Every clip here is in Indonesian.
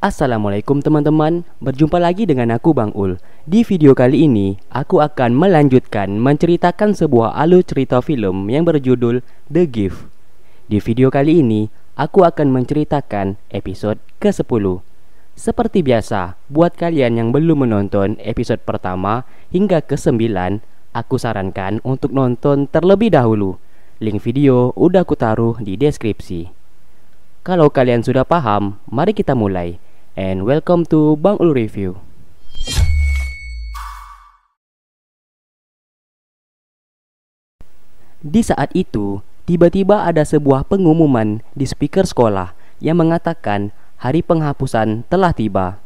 Assalamualaikum teman-teman, berjumpa lagi dengan aku Bang Ul. Di video kali ini, aku akan melanjutkan menceritakan sebuah alur cerita film yang berjudul The Gift. Di video kali ini, aku akan menceritakan episode ke-10. Seperti biasa, buat kalian yang belum menonton episode pertama hingga ke-9, aku sarankan untuk nonton terlebih dahulu. Link video udah aku taruh di deskripsi. Kalau kalian sudah paham, mari kita mulai and welcome to Bang Ulu Review. Di saat itu, tiba-tiba ada sebuah pengumuman di speaker sekolah yang mengatakan hari penghapusan telah tiba.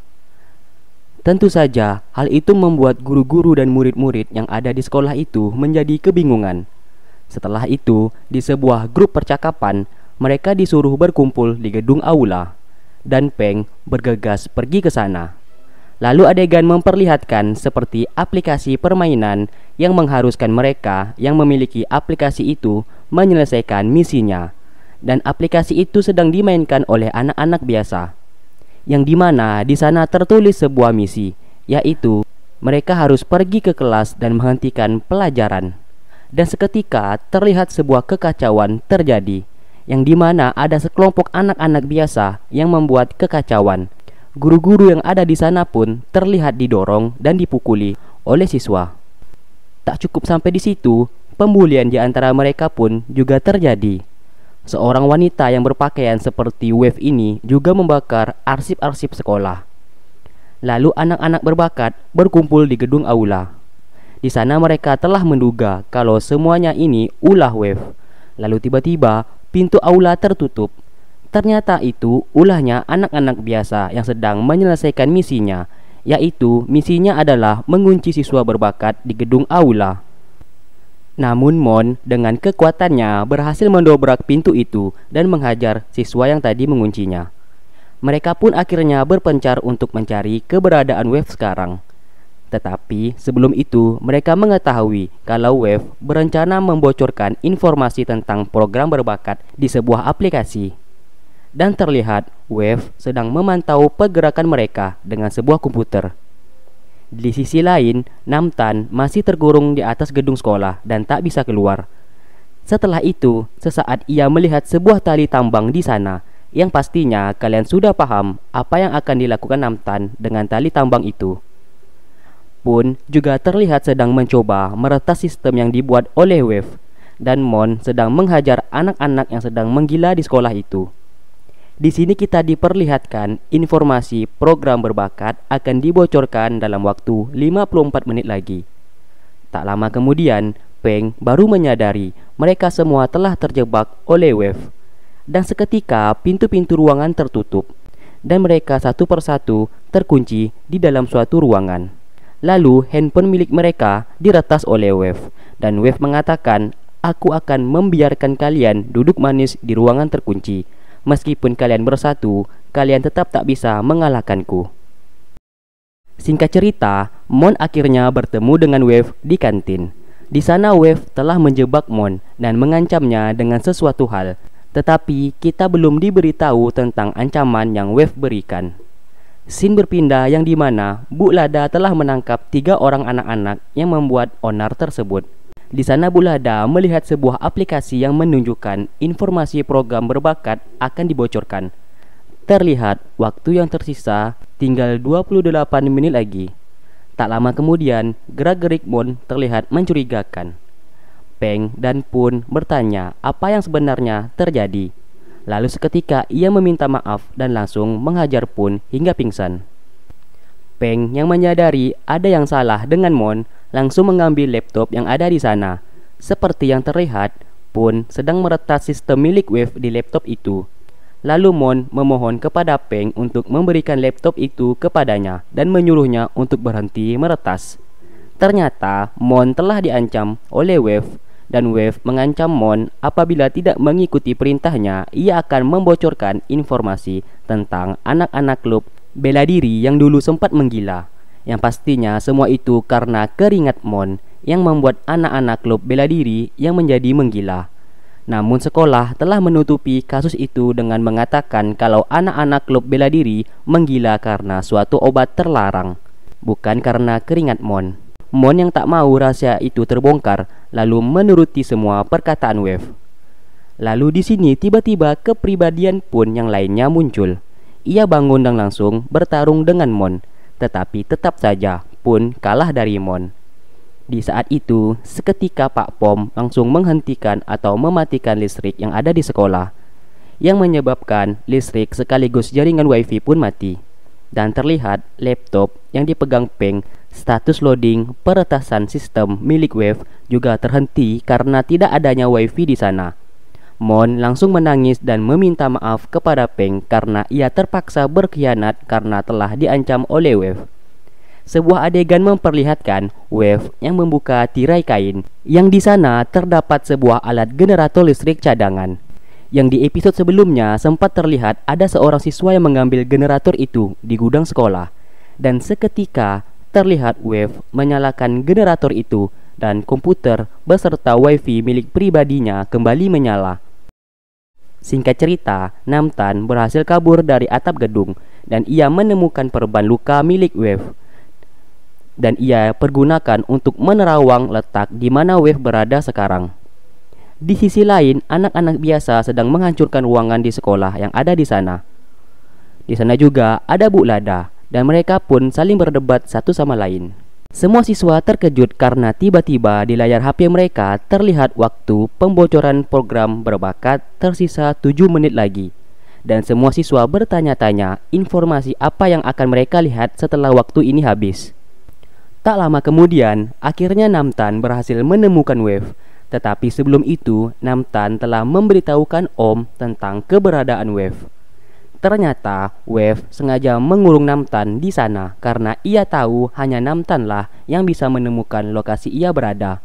Tentu saja, hal itu membuat guru-guru dan murid-murid yang ada di sekolah itu menjadi kebingungan. Setelah itu, di sebuah grup percakapan, mereka disuruh berkumpul di gedung aula dan Peng bergegas pergi ke sana. Lalu adegan memperlihatkan seperti aplikasi permainan yang mengharuskan mereka yang memiliki aplikasi itu menyelesaikan misinya. Dan aplikasi itu sedang dimainkan oleh anak-anak biasa. Yang dimana di sana tertulis sebuah misi, yaitu mereka harus pergi ke kelas dan menghentikan pelajaran. Dan seketika terlihat sebuah kekacauan terjadi yang dimana ada sekelompok anak-anak biasa yang membuat kekacauan. Guru-guru yang ada di sana pun terlihat didorong dan dipukuli oleh siswa. Tak cukup sampai di situ, pembulian di antara mereka pun juga terjadi. Seorang wanita yang berpakaian seperti wave ini juga membakar arsip-arsip sekolah. Lalu anak-anak berbakat berkumpul di gedung aula. Di sana mereka telah menduga kalau semuanya ini ulah wave Lalu tiba-tiba pintu aula tertutup. Ternyata itu ulahnya anak-anak biasa yang sedang menyelesaikan misinya, yaitu misinya adalah mengunci siswa berbakat di gedung aula. Namun Mon dengan kekuatannya berhasil mendobrak pintu itu dan menghajar siswa yang tadi menguncinya. Mereka pun akhirnya berpencar untuk mencari keberadaan Wave sekarang. Tetapi sebelum itu, mereka mengetahui kalau Wave berencana membocorkan informasi tentang program berbakat di sebuah aplikasi. Dan terlihat Wave sedang memantau pergerakan mereka dengan sebuah komputer. Di sisi lain, Namtan masih tergurung di atas gedung sekolah dan tak bisa keluar. Setelah itu, sesaat ia melihat sebuah tali tambang di sana, yang pastinya kalian sudah paham apa yang akan dilakukan Namtan dengan tali tambang itu pun juga terlihat sedang mencoba meretas sistem yang dibuat oleh Wave dan Mon sedang menghajar anak-anak yang sedang menggila di sekolah itu. Di sini kita diperlihatkan informasi program berbakat akan dibocorkan dalam waktu 54 menit lagi. Tak lama kemudian, Peng baru menyadari mereka semua telah terjebak oleh Wave. Dan seketika pintu-pintu ruangan tertutup dan mereka satu persatu terkunci di dalam suatu ruangan. Lalu handphone milik mereka diretas oleh Wave dan Wave mengatakan, "Aku akan membiarkan kalian duduk manis di ruangan terkunci. Meskipun kalian bersatu, kalian tetap tak bisa mengalahkanku." Singkat cerita, Mon akhirnya bertemu dengan Wave di kantin. Di sana Wave telah menjebak Mon dan mengancamnya dengan sesuatu hal. Tetapi kita belum diberitahu tentang ancaman yang Wave berikan. Sin berpindah yang dimana Bu Lada telah menangkap tiga orang anak-anak yang membuat onar tersebut. Di sana Bu Lada melihat sebuah aplikasi yang menunjukkan informasi program berbakat akan dibocorkan. Terlihat waktu yang tersisa tinggal 28 menit lagi. Tak lama kemudian, gerak-gerik Moon terlihat mencurigakan. Peng dan Pun bertanya apa yang sebenarnya terjadi Lalu seketika ia meminta maaf dan langsung menghajar Pun hingga pingsan. Peng yang menyadari ada yang salah dengan Mon langsung mengambil laptop yang ada di sana. Seperti yang terlihat, Pun sedang meretas sistem milik Wave di laptop itu. Lalu Mon memohon kepada Peng untuk memberikan laptop itu kepadanya dan menyuruhnya untuk berhenti meretas. Ternyata Mon telah diancam oleh Wave dan Wave mengancam Mon apabila tidak mengikuti perintahnya, ia akan membocorkan informasi tentang anak-anak klub bela diri yang dulu sempat menggila. Yang pastinya semua itu karena keringat Mon yang membuat anak-anak klub bela diri yang menjadi menggila. Namun sekolah telah menutupi kasus itu dengan mengatakan kalau anak-anak klub bela diri menggila karena suatu obat terlarang, bukan karena keringat Mon. Mon yang tak mau rahasia itu terbongkar lalu menuruti semua perkataan Wave. Lalu di sini tiba-tiba kepribadian pun yang lainnya muncul. Ia bangun dan langsung bertarung dengan Mon, tetapi tetap saja pun kalah dari Mon. Di saat itu, seketika Pak Pom langsung menghentikan atau mematikan listrik yang ada di sekolah, yang menyebabkan listrik sekaligus jaringan wifi pun mati. Dan terlihat laptop yang dipegang Peng Status loading peretasan sistem milik Wave juga terhenti karena tidak adanya WiFi di sana. Mon langsung menangis dan meminta maaf kepada Peng karena ia terpaksa berkhianat karena telah diancam oleh Wave. Sebuah adegan memperlihatkan Wave yang membuka tirai kain yang di sana terdapat sebuah alat generator listrik cadangan. Yang di episode sebelumnya sempat terlihat ada seorang siswa yang mengambil generator itu di gudang sekolah dan seketika terlihat Wave menyalakan generator itu dan komputer beserta wifi milik pribadinya kembali menyala. Singkat cerita, Namtan berhasil kabur dari atap gedung dan ia menemukan perban luka milik Wave. Dan ia pergunakan untuk menerawang letak di mana Wave berada sekarang. Di sisi lain, anak-anak biasa sedang menghancurkan ruangan di sekolah yang ada di sana. Di sana juga ada Bu Lada, dan mereka pun saling berdebat satu sama lain. Semua siswa terkejut karena tiba-tiba di layar HP mereka terlihat waktu pembocoran program berbakat tersisa 7 menit lagi. Dan semua siswa bertanya-tanya informasi apa yang akan mereka lihat setelah waktu ini habis. Tak lama kemudian, akhirnya Namtan berhasil menemukan Wave. Tetapi sebelum itu, Namtan telah memberitahukan Om tentang keberadaan Wave. Ternyata Wave sengaja mengurung Namtan di sana karena ia tahu hanya Namtanlah yang bisa menemukan lokasi ia berada.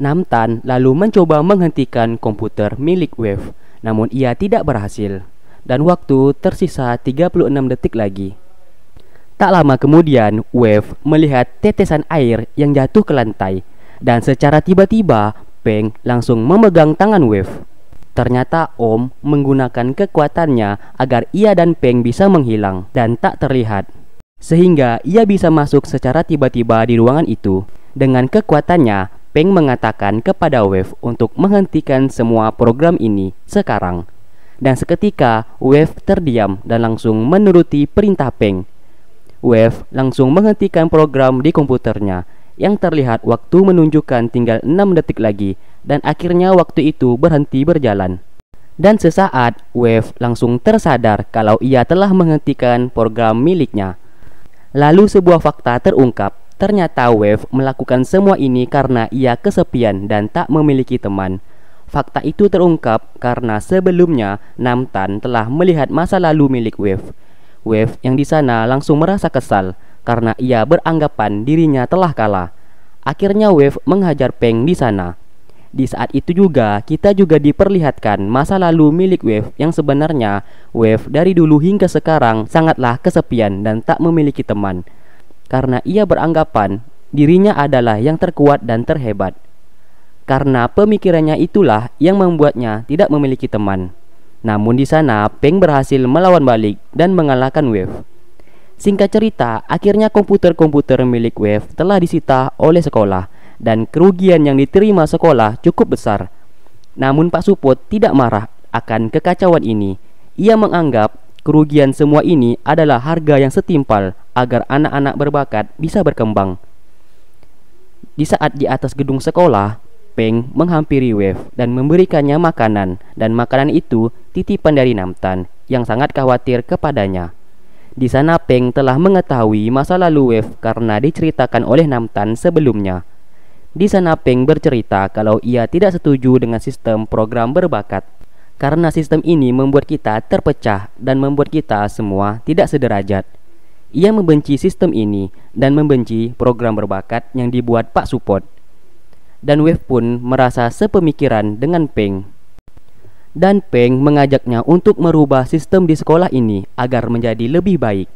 Namtan lalu mencoba menghentikan komputer milik Wave, namun ia tidak berhasil. Dan waktu tersisa 36 detik lagi. Tak lama kemudian, Wave melihat tetesan air yang jatuh ke lantai dan secara tiba-tiba, Peng langsung memegang tangan Wave. Ternyata Om menggunakan kekuatannya agar ia dan Peng bisa menghilang dan tak terlihat. Sehingga ia bisa masuk secara tiba-tiba di ruangan itu. Dengan kekuatannya, Peng mengatakan kepada Wave untuk menghentikan semua program ini sekarang. Dan seketika, Wave terdiam dan langsung menuruti perintah Peng. Wave langsung menghentikan program di komputernya yang terlihat waktu menunjukkan tinggal 6 detik lagi dan akhirnya waktu itu berhenti berjalan. Dan sesaat, Wave langsung tersadar kalau ia telah menghentikan program miliknya. Lalu sebuah fakta terungkap, ternyata Wave melakukan semua ini karena ia kesepian dan tak memiliki teman. Fakta itu terungkap karena sebelumnya Namtan telah melihat masa lalu milik Wave. Wave yang di sana langsung merasa kesal karena ia beranggapan dirinya telah kalah. Akhirnya Wave menghajar Peng di sana. Di saat itu juga, kita juga diperlihatkan masa lalu milik Wave yang sebenarnya Wave dari dulu hingga sekarang sangatlah kesepian dan tak memiliki teman. Karena ia beranggapan dirinya adalah yang terkuat dan terhebat. Karena pemikirannya itulah yang membuatnya tidak memiliki teman. Namun di sana, Peng berhasil melawan balik dan mengalahkan Wave. Singkat cerita, akhirnya komputer-komputer milik Wave telah disita oleh sekolah dan kerugian yang diterima sekolah cukup besar. Namun Pak Suput tidak marah akan kekacauan ini. Ia menganggap kerugian semua ini adalah harga yang setimpal agar anak-anak berbakat bisa berkembang. Di saat di atas gedung sekolah, Peng menghampiri Wave dan memberikannya makanan dan makanan itu titipan dari Namtan yang sangat khawatir kepadanya. Di sana Peng telah mengetahui masa lalu Wave karena diceritakan oleh Namtan sebelumnya. Di sana Peng bercerita kalau ia tidak setuju dengan sistem program berbakat karena sistem ini membuat kita terpecah dan membuat kita semua tidak sederajat. Ia membenci sistem ini dan membenci program berbakat yang dibuat Pak Supot. Dan Wave pun merasa sepemikiran dengan Peng. Dan Peng mengajaknya untuk merubah sistem di sekolah ini agar menjadi lebih baik.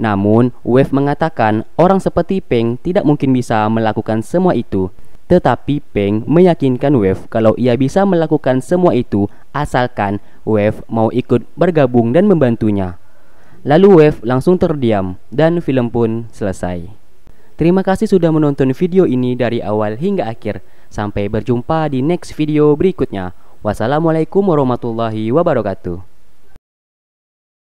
Namun, Wave mengatakan orang seperti Peng tidak mungkin bisa melakukan semua itu. Tetapi Peng meyakinkan Wave kalau ia bisa melakukan semua itu asalkan Wave mau ikut bergabung dan membantunya. Lalu Wave langsung terdiam dan film pun selesai. Terima kasih sudah menonton video ini dari awal hingga akhir. Sampai berjumpa di next video berikutnya. Wassalamualaikum warahmatullahi wabarakatuh.